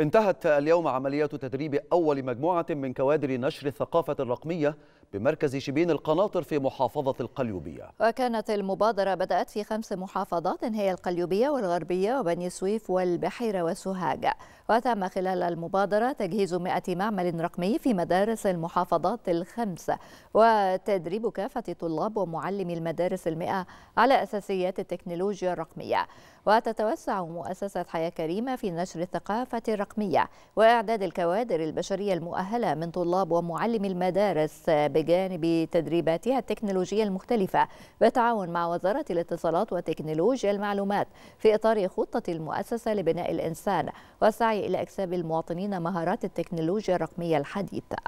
انتهت اليوم عمليات تدريب أول مجموعة من كوادر نشر الثقافة الرقمية بمركز شبين القناطر في محافظة القليوبية وكانت المبادرة بدأت في خمس محافظات هي القليوبية والغربية وبني سويف والبحيرة وسوهاج وتم خلال المبادرة تجهيز 100 معمل رقمي في مدارس المحافظات الخمسة وتدريب كافة طلاب ومعلمي المدارس المئة على أساسيات التكنولوجيا الرقمية وتتوسع مؤسسة حياة كريمة في نشر الثقافة الرقمية وإعداد الكوادر البشرية المؤهلة من طلاب ومعلمي المدارس بجانب تدريباتها التكنولوجية المختلفة بالتعاون مع وزارة الاتصالات وتكنولوجيا المعلومات في إطار خطة المؤسسة لبناء الإنسان والسعي إلى إكساب المواطنين مهارات التكنولوجيا الرقمية الحديثة.